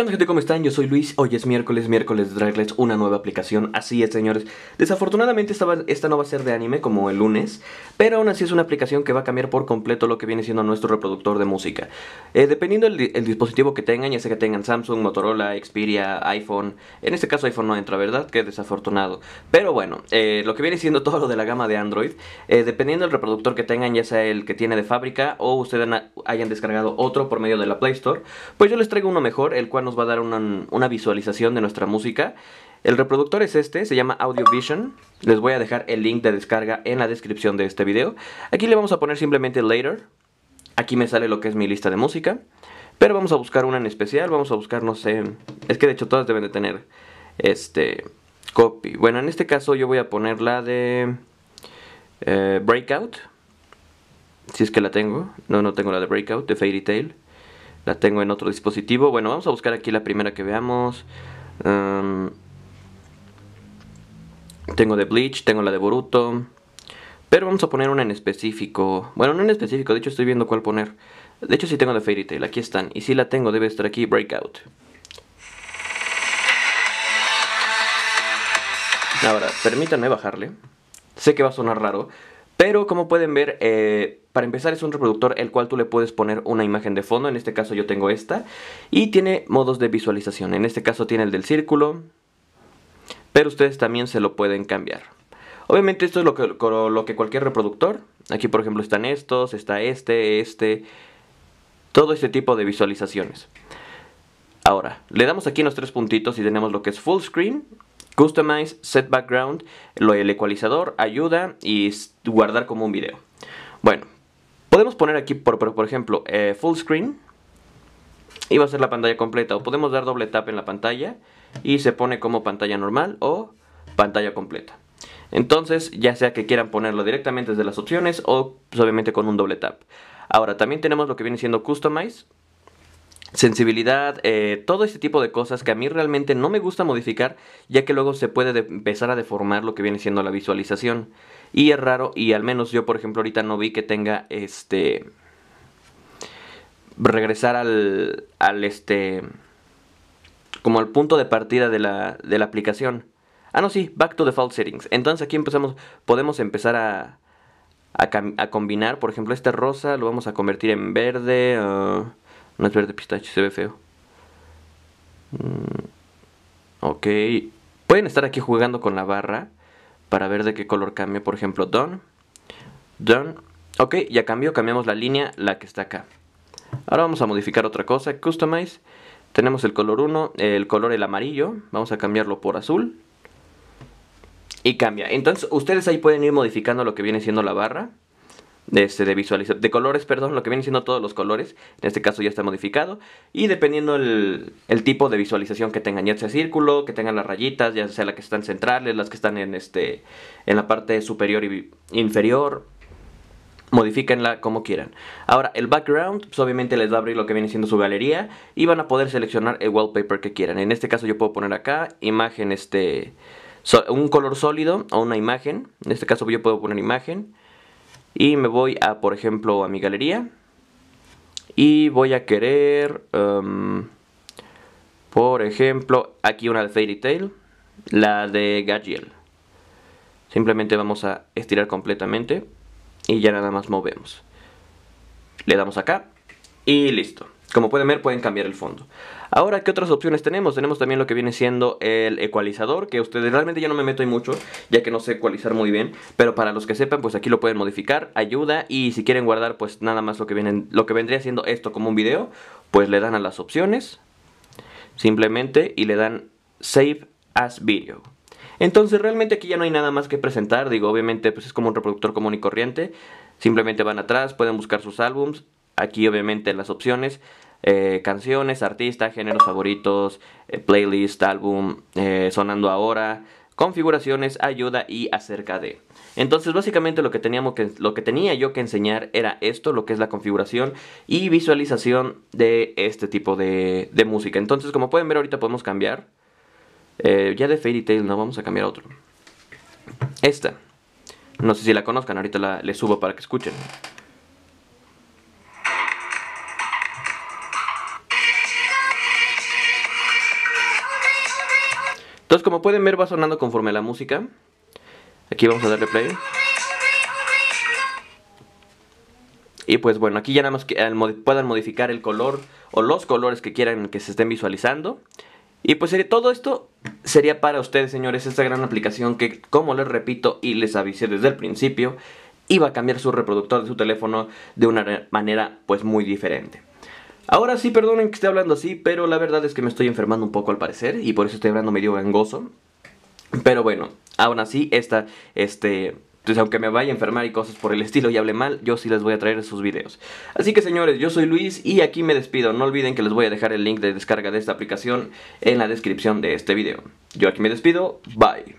¿Qué onda gente? ¿Cómo están? Yo soy Luis, hoy es miércoles, miércoles Draglets una nueva aplicación, así es señores Desafortunadamente esta, esta, no va a ser de anime como el lunes Pero aún así es una aplicación que va a cambiar por completo lo que viene siendo nuestro reproductor de música eh, Dependiendo del dispositivo que tengan, ya sea que tengan Samsung, Motorola, Xperia, iPhone En este caso iPhone no entra, ¿verdad? qué desafortunado Pero bueno, eh, lo que viene siendo todo lo de la gama de Android eh, Dependiendo del reproductor que tengan, ya sea el que tiene de fábrica O ustedes hayan descargado otro por medio de la Play Store Pues yo les traigo uno mejor, el cual nos va a dar una, visualización de nuestra música. El reproductor es este, se llama Audio Vision. Les voy a dejar el link de descarga en la descripción de este video. Aquí le vamos a poner simplemente Later. Aquí me sale lo que es mi lista de música. Pero vamos a buscar una en especial, vamos a buscar, no sé, es que de hecho todas deben de tener este copy. Bueno, en este caso yo voy a poner la de eh, Breakout. Si es que la tengo. No, no tengo la de Breakout, de Fairy Tail. La tengo en otro dispositivo. Bueno, vamos a buscar aquí la primera que veamos. tengo de Bleach, tengo la de Boruto. Pero vamos a poner una en específico. Bueno, no en específico, de hecho estoy viendo cuál poner. De hecho sí tengo de Fairy Tail, aquí están. Y si la tengo, debe estar aquí Breakout. Ahora, permítanme bajarle. Sé que va a sonar raro, pero como pueden ver, eh, para empezar es un reproductor el cual tú le puedes poner una imagen de fondo, en este caso yo tengo esta, y tiene modos de visualización, en este caso tiene el del círculo, pero ustedes también se lo pueden cambiar. Obviamente esto es lo que, lo que cualquier reproductor, aquí por ejemplo están estos, está este, este, todo este tipo de visualizaciones. Ahora, le damos aquí en los tres puntitos y tenemos lo que es Full Screen, Customize, Set Background, lo el ecualizador, ayuda y guardar como un video. Bueno, Podemos poner aquí, por, por, ejemplo, eh, full screen. Y va a ser la pantalla completa. O podemos dar doble tap en la pantalla. Y se pone como pantalla normal o pantalla completa. Entonces, ya sea que quieran ponerlo directamente desde las opciones o pues, obviamente con un doble tap. Ahora, también tenemos lo que viene siendo Customize sensibilidad, eh, todo este tipo de cosas que a mí realmente no me gusta modificar, ya que luego se puede empezar a deformar lo que viene siendo la visualización. Y es raro, y al menos yo, por ejemplo, ahorita no vi que tenga este. regresar al. al este. como al punto de partida de la, de la aplicación. Ah, no, sí, back to default settings. Entonces aquí empezamos, podemos empezar a. a, combinar, por ejemplo, este rosa lo vamos a convertir en verde. Ah, no es verde pistache, se ve feo. Mm, ok. Pueden estar aquí jugando con la barra para ver de qué color cambia. Por ejemplo, Don. Don. Ok, ya cambió. Cambiamos la línea, la que está acá. Ahora vamos a modificar otra cosa. Customize. Tenemos el color 1, el color el amarillo. Vamos a cambiarlo por azul. Y cambia. Entonces, ustedes ahí pueden ir modificando lo que viene siendo la barra de este, de colores, perdón, lo que vienen siendo todos los colores, en este caso ya está modificado, y dependiendo el, tipo de visualización que tengan, ya sea círculo, que tengan las rayitas, ya sea las que están centrales, las que están en, este, en la parte superior y inferior, modifíquenla como quieran. Ahora, el background, pues, obviamente les va a abrir lo que viene siendo su galería y van a poder seleccionar el wallpaper que quieran. En este caso yo puedo poner acá imagen, este, un color sólido o una imagen, en este caso yo puedo poner imagen, y me voy a, por ejemplo, a mi galería. Y voy a querer, em, por ejemplo, aquí una de Fairy Tail, la de Gadiel. Simplemente vamos a estirar completamente y ya nada más movemos. Le damos acá y listo. Como pueden ver, pueden cambiar el fondo. Ahora, ¿qué otras opciones tenemos? Tenemos también lo que viene siendo el ecualizador, que ustedes realmente ya no me meto en mucho, ya que no sé ecualizar muy bien, pero para los que sepan, pues aquí lo pueden modificar, ayuda, y si quieren guardar, pues nada más lo que, vienen, lo que vendría siendo esto como un video, pues le dan a las opciones, simplemente, y le dan Save as Video. Entonces realmente aquí ya no hay nada más que presentar, digo, obviamente pues es como un reproductor común y corriente, simplemente van atrás, pueden buscar sus álbums, Aquí obviamente las opciones, eh, canciones, artistas, géneros favoritos, eh, playlist, álbum, eh, sonando ahora, configuraciones, ayuda y acerca de. Entonces básicamente lo que, teníamos que, lo que tenía yo que enseñar era esto, lo que es la configuración y visualización de este tipo de, música. Entonces como pueden ver ahorita podemos cambiar. ya de Fairy Tail no, vamos a cambiar a otro. Esta. No sé si la conozcan, ahorita la, le subo para que escuchen. como pueden ver va sonando conforme la música. Aquí vamos a darle play. Y pues bueno, aquí ya nada más que puedan modificar el color o los colores que quieran que se estén visualizando. Y pues todo esto sería para ustedes, señores, esta gran aplicación que, como les repito y les avisé desde el principio, iba a cambiar su reproductor de su teléfono de una manera pues muy diferente. Ahora sí, perdonen que esté hablando así, pero la verdad es que me estoy enfermando un poco al parecer y por eso estoy hablando medio gozo Pero bueno, aún así, esta, este, pues aunque me vaya a enfermar y cosas por el estilo y hable mal, yo sí les voy a traer esos videos. Así que señores, yo soy Luis y aquí me despido. No olviden que les voy a dejar el link de descarga de esta aplicación en la descripción de este video. Yo aquí me despido. Bye.